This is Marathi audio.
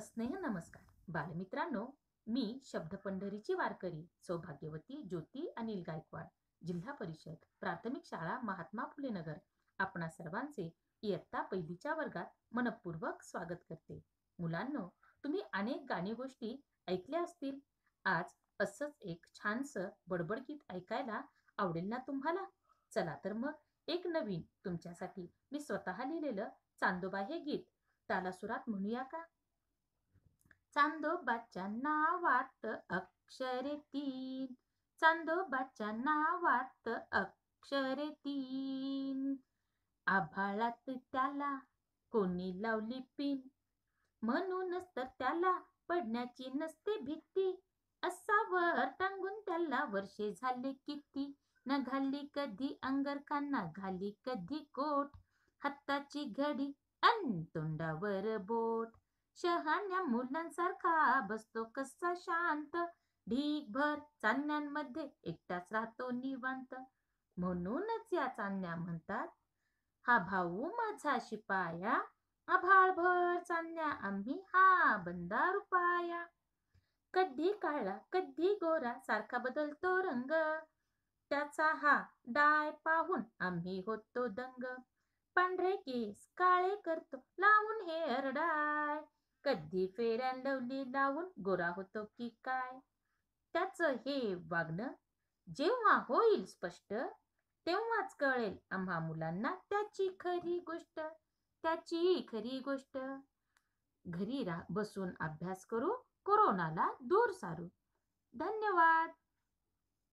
स्नेह नमस्कार बालमित्रांनो मी शब्द पंढरीची वारकरी सौभाग्यवती ज्योती अनिल गायकवाड जिल्हा परिषद प्राथमिक शाळा महात्मा फुले नगर आपणा सर्वांचे इयत्ता पहिलीच्या वर्गात मनपूर्वक स्वागत करते मुलांनो तुम्ही अनेक गाणी गोष्टी ऐकल्या असतील आज असंच एक छानस बडबड गीत ऐकायला आवडेल ना तुम्हाला चला तर मग एक नवीन तुमच्यासाठी मी स्वतः लिहिलेलं चांदोबा हे गीत तालासुरात म्हणूया का चांदोबाच्या वाट अक्षरे तीन चांदोबाच्या नावात अक्षरे तीन आभाळात त्याला कोणी लावली पिन म्हणूनच तर त्याला पडण्याची नसते भीती वर टांगून त्याला वर्षे झाले किती न घाली कधी अंगरखाना घाली कधी कोट हाताची घडी अन तोंडावर बोट शहाण्या मुलांसारखा बसतो कसा शांत भर चांदण्यांमध्ये एकटाच राहतो निवांत म्हणूनच या चांदण्या म्हणतात हा भाऊ माझा शिपाया आभाळभर चांदण्या आम्ही हा बंदा रुपाया कधी काळा कधी गोरा सारखा बदलतो रंग त्याचा हा डाय पाहून आम्ही होतो दंग पांढरे केस काळे करतो लावून हे अरडाय कधी फेऱ्या लवली लावून गोरा होतो की काय त्याच हे वागणं जेव्हा होईल स्पष्ट तेव्हाच कळेल आम्हा मुलांना त्याची खरी गोष्ट त्याची खरी गोष्ट घरी बसून अभ्यास करू कोरोनाला दूर सारू धन्यवाद